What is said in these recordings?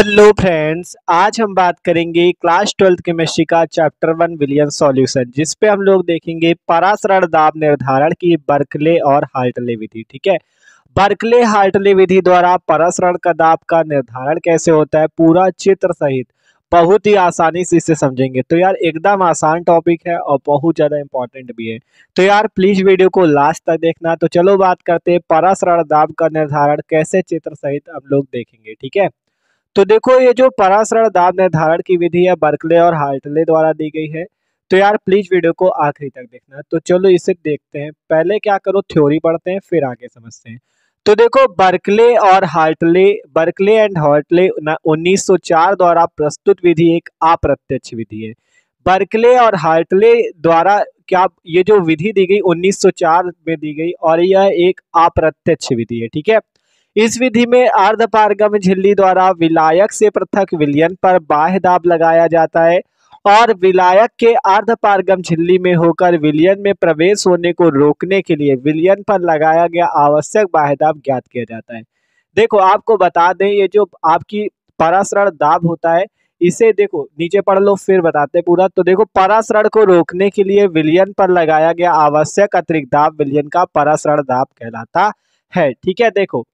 hello friends आज हम बात करेंगे क्लास ट्वेल्थ केमिस्ट्री का चैप्टर वन विलियन सॉल्यूशन जिस पे हम लोग देखेंगे परासरण दाब निर्धारण की बर्कले और हाल्टले विधि ठीक है बर्कले हाल्टले विधि द्वारा परासरण का दाब का निर्धारण कैसे होता है पूरा चित्र सहित बहुत ही आसानी से इसे समझेंगे तो यार एकदम आसान टॉपिक है और बहुत ज़्यादा इंपॉर्टेंट भी है तो यार प्लीज़ वीडियो को लास्ट तक देखना तो चलो बात करते हैं परासरण दाब का निर्धारण कैसे चित्र सहित हम लोग देखेंगे ठीक है तो देखो ये जो परासरण दाब निर्धारण की विधि है बर्कले और हार्टले द्वारा दी गई है तो यार प्लीज वीडियो को आखिरी तक देखना तो चलो इसे देखते हैं पहले क्या करो थ्योरी पढ़ते हैं फिर आगे समझते हैं तो देखो बर्कले और हार्टले बर्कले एंड हार्टले 1904 द्वारा प्रस्तुत विधि एक अप्रत्यक्ष विधि है बर्कले और हार्टले द्वारा क्या ये जो विधि दी गई 1904 में दी गई और यह एक अप्रत्यक्ष विधि है ठीक है इस विधि में अर्धपारगम झिल्ली द्वारा विलायक से पृथक विलयन पर बाह्य दाब लगाया जाता है और विलायक के अर्धपारगम झिल्ली में होकर विलयन में प्रवेश होने को रोकने के लिए विलयन पर लगाया गया आवश्यक बाह्य दाब ज्ञात किया जाता है देखो आपको बता दें ये जो आपकी परासरण दाब होता है इसे देखो नीचे पढ़ लो फिर बताते पूरा तो देखो परासरण को रोकने के लिए विलयन पर लगाया गया आवश्यक अतिरिक्त दाब विलयन का परासरण दाब कहलाता है ठीक है देखो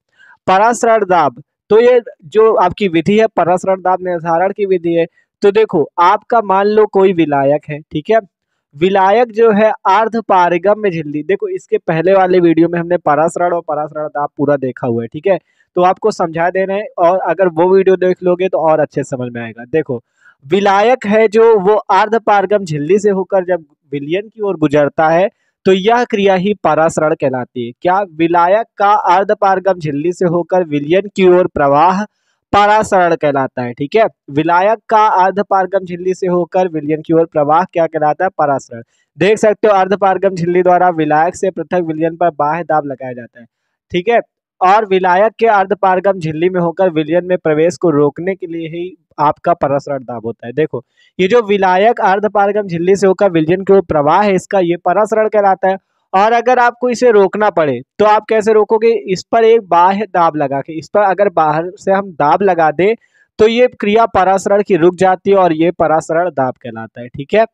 परासरण दाब तो ये जो आपकी विधि है परासरण दाब निर्धारण की विधि है तो देखो आपका मान लो कोई विलायक है ठीक है विलायक जो है अर्ध पारगम्य झिल्ली देखो इसके पहले वाले वीडियो में हमने परासरण और परासरण दाब पूरा देखा हुआ है ठीक है तो आपको समझा दे रहे हैं और अगर वो वीडियो देख लोगे तो और अच्छे समझ में आएगा देखो विलायक है जो वो अर्ध पारगम झिल्ली से होकर जब विलियन की ओर गुजरता है तो यह क्रिया ही पारासरण कहलाती है क्या विलायक का अर्धपारगम झिल्ली से होकर विलियन की ओर प्रवाह पारासरण कहलाता है ठीक है विलायक का अर्धपारगम झिल्ली से होकर विलियन की ओर प्रवाह क्या कहलाता है पारासरण देख सकते हो अर्धपारगम झिल्ली द्वारा विलायक से पृथक विलियन पर बाह्य दाब लगाया जाता है ठीक है और विलायक के अर्धपारगम झिल्ली में होकर विलियन में प्रवेश को रोकने के लिए ही आपका परसरण दाब होता है देखो ये जो विलायक अर्धपारगम झिल्ली से होकर विलजन के प्रवाह है इसका ये परसरण कहलाता है और अगर आपको इसे रोकना पड़े तो आप कैसे रोकोगे इस पर एक बाह्य दाब लगा के इस पर अगर बाहर से हम दाब लगा दे तो ये क्रिया परासरण की रुक जाती है और ये परासरण दाब कहलाता है ठीक है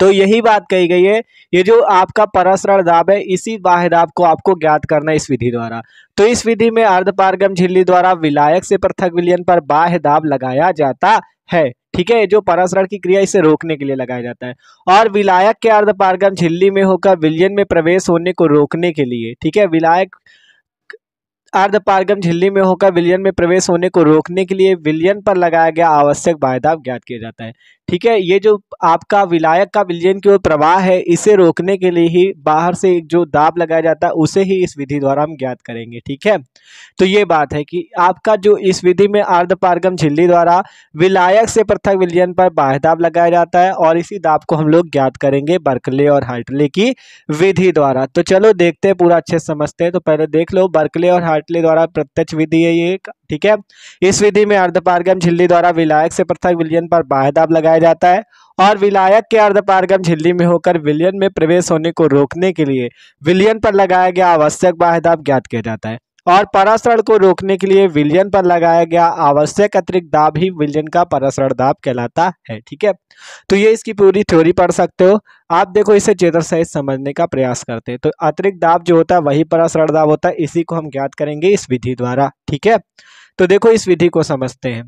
तो यही बात कही गई है ये जो आपका परसरण दाब है इसी बाह्य दाब को आपको ज्ञात करना है इस विधि द्वारा तो इस विधि में अर्धपारगम झिल्ली द्वारा विलायक से पृथक विलियन पर बाह्य दाब लगाया जाता है ठीक है जो परासरण की क्रिया इसे रोकने के लिए लगाया जाता है और विलायक के अर्धपारगम झिल्ली में होकर विलियन में प्रवेश होने को रोकने के लिए ठीक है विलायक अर्धपारगम झिल्ली में होकर विलियन में प्रवेश होने को रोकने के लिए विलियन पर लगाया गया आवश्यक बायदाब ज्ञात किया जाता है ठीक है ये जो आपका विलायक का विलयन की ओर प्रवाह है इसे रोकने के लिए ही बाहर से एक जो दाब लगाया जाता है उसे ही इस विधि द्वारा हम ज्ञात करेंगे ठीक है तो ये बात है कि आपका जो इस विधि में अर्धपारगम झिल्ली द्वारा विलायक से पृथक विलयन पर बाह्य दाब लगाया जाता है और इसी दाब को हम लोग ज्ञात करेंगे बर्कले और हार्टले की विधि द्वारा तो चलो देखते हैं पूरा अच्छे समझते हैं तो पहले देख लो बर्कले और हार्टले द्वारा प्रत्यक्ष विधि है ये ठीक है इस विधि में अर्धपारगम झिल्ली द्वारा विलायक से पृथक विलयन पर बाह्य दाब लगाया पाया जाता है और विलायक के अर्धपारगम झिल्ली में होकर विलियन में प्रवेश होने को रोकने के लिए विलियन पर लगाया गया आवश्यक बाहदाब ज्ञात किया जाता है और परासरण को रोकने के लिए विलियन पर लगाया गया आवश्यक अतिरिक्त दाब ही विलियन का परासरण दाब कहलाता है ठीक है तो ये इसकी पूरी थ्योरी पढ़ सकते हो आप देखो इसे चेतर सहित समझने का प्रयास करते हैं तो अतिरिक्त दाब जो होता है वही परासरण दाब होता है इसी को हम ज्ञात करेंगे इस विधि द्वारा ठीक है तो देखो इस विधि को समझते हैं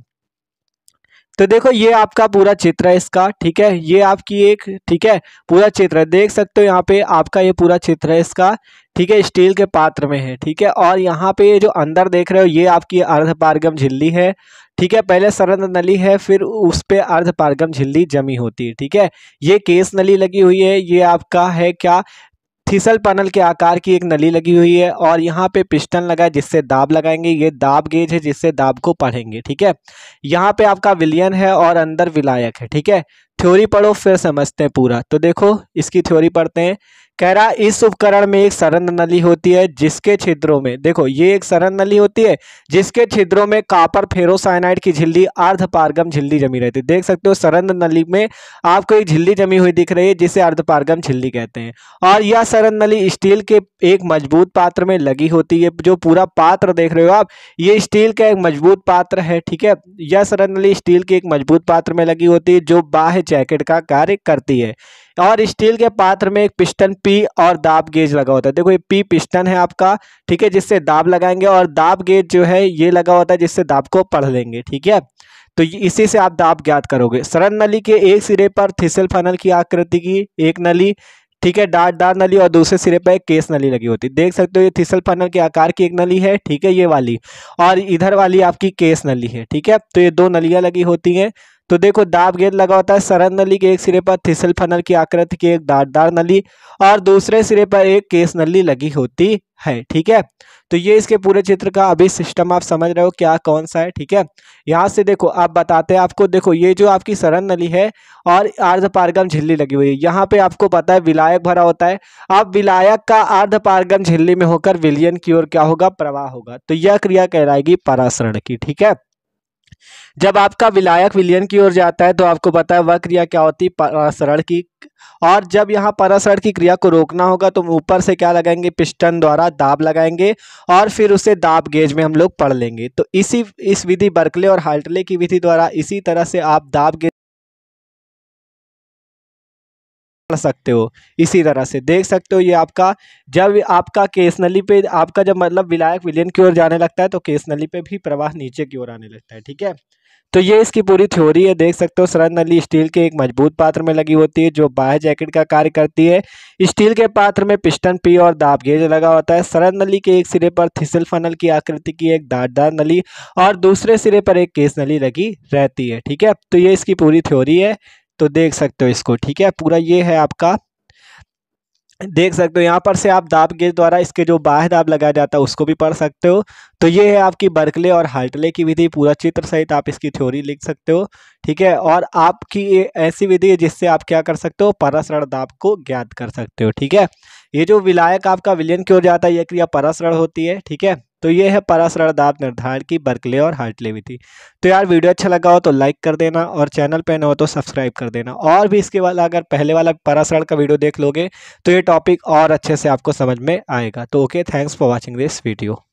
तो देखो ये आपका पूरा चित्र है इसका ठीक है ये आपकी एक ठीक है पूरा चित्र है देख सकते हो यहाँ पे आपका ये पूरा चित्र है इसका ठीक है स्टील के पात्र में है ठीक है और यहाँ पे ये जो अंदर देख रहे हो ये आपकी अर्धपारगम झिल्ली है ठीक है पहले सरंद नली है फिर उस पर अर्धपारगम झिल्ली जमी होती है ठीक है ये केस नली लगी हुई है ये आपका है क्या थीसल पैनल के आकार की एक नली लगी हुई है और यहाँ पे पिस्टन लगा है जिससे दाब लगाएंगे ये दाब गेज है जिससे दाब को पढ़ेंगे ठीक है यहाँ पे आपका विलियन है और अंदर विलायक है ठीक है थ्योरी पढ़ो फिर समझते हैं पूरा तो देखो इसकी थ्योरी पढ़ते हैं कह रहा इस उपकरण में एक सरंद नली होती है जिसके छिद्रों में देखो ये एक सरंद नली होती है जिसके छिद्रों में कापर फेरोसाइनाइड की झिल्ली अर्धपारगम झिल्ली जमी रहती है देख सकते हो सरंद नली में आपको एक झिल्ली जमी हुई दिख रही है जिसे अर्धपारगम झिल्ली कहते हैं और यह सरंद नली स्टील के एक मजबूत पात्र में लगी होती है जो पूरा पात्र देख रहे हो आप ये स्टील का एक मजबूत पात्र है ठीक है यह सरंद नली स्टील के एक मजबूत पात्र में लगी होती है जो बाह्य जैकेट का कार्य करती है और स्टील के पात्र में एक पिस्टन पी और दाब गेज लगा होता है देखो ये पी पिस्टन है आपका ठीक है जिससे दाब लगाएंगे और दाब गेज जो है ये लगा होता है जिससे दाब को पढ़ लेंगे ठीक है तो इसी से आप दाब ज्ञात करोगे सरल नली के एक सिरे पर थिसल फनल की आकृति की एक नली ठीक है डाटदार नली और दूसरे सिरे पर एक केस नली लगी होती है देख सकते हो ये थिसल फनल के आकार की एक नली है ठीक है ये वाली और इधर वाली आपकी केस नली है ठीक है तो ये दो नलियां लगी होती हैं तो देखो दाब गेंद लगा होता है सरन नली के एक सिरे पर थिसल फनल की आकृति की एक दारदार नली और दूसरे सिरे पर एक केस नली लगी होती है ठीक है तो ये इसके पूरे चित्र का अभी सिस्टम आप समझ रहे हो क्या कौन सा है ठीक है यहाँ से देखो आप बताते हैं आपको देखो ये जो आपकी सरन नली है और अर्धपारगम झिल्ली लगी हुई है यहाँ पे आपको पता है विलायक भरा होता है अब विलायक का अर्धपारगम झिल्ली में होकर विलियन की ओर क्या होगा प्रवाह होगा तो यह क्रिया कहलाएगी परासरण की ठीक है जब आपका विलायक विलयन की ओर जाता है तो आपको पता है वह क्रिया क्या होती है परासरण की और जब यहाँ परासरण की क्रिया को रोकना होगा तो ऊपर से क्या लगाएंगे पिस्टन द्वारा दाब लगाएंगे और फिर उसे दाब गेज में हम लोग पढ़ लेंगे तो इसी इस विधि बर्कले और हाल्टले की विधि द्वारा इसी तरह से आप दाब गेज कर सकते हो इसी तरह से देख सकते हो ये आपका जब आपका केस नली पे आपका जब मतलब विलायक विलियन की ओर जाने लगता है तो केस नली पे भी प्रवाह नीचे की ओर आने लगता है ठीक है तो ये इसकी पूरी थ्योरी है देख सकते हो सरद नली स्टील के एक मजबूत पात्र में लगी होती है जो बाह जैकेट का कार्य करती है स्टील के पात्र में पिस्टन पी और दाब गेज लगा होता है सरद नली के एक सिरे पर थिसल फनल की आकृति की एक दाटदार नली और दूसरे सिरे पर एक केस नली लगी रहती है ठीक है तो ये इसकी पूरी थ्योरी है तो देख सकते हो इसको ठीक है पूरा ये है आपका देख सकते हो यहाँ पर से आप दाब के द्वारा इसके जो बाह्य दाब लगाया जाता है उसको भी पढ़ सकते हो तो ये है आपकी बर्कले और हाल्टले की विधि पूरा चित्र सहित आप इसकी थ्योरी लिख सकते हो ठीक है और आपकी ये ऐसी विधि है जिससे आप क्या कर सकते हो परसरण दाब को ज्ञात कर सकते हो ठीक है ये जो विलायक आपका विलयन की ओर जाता है यह क्रिया परसरण होती है ठीक है तो ये है परासरण दाब निर्धारण की बर्कले और हार्ट विधि तो यार वीडियो अच्छा लगा हो तो लाइक कर देना और चैनल पर न हो तो सब्सक्राइब कर देना और भी इसके बाद अगर पहले वाला परासरण का वीडियो देख लोगे तो ये टॉपिक और अच्छे से आपको समझ में आएगा तो okay thanks for watching this video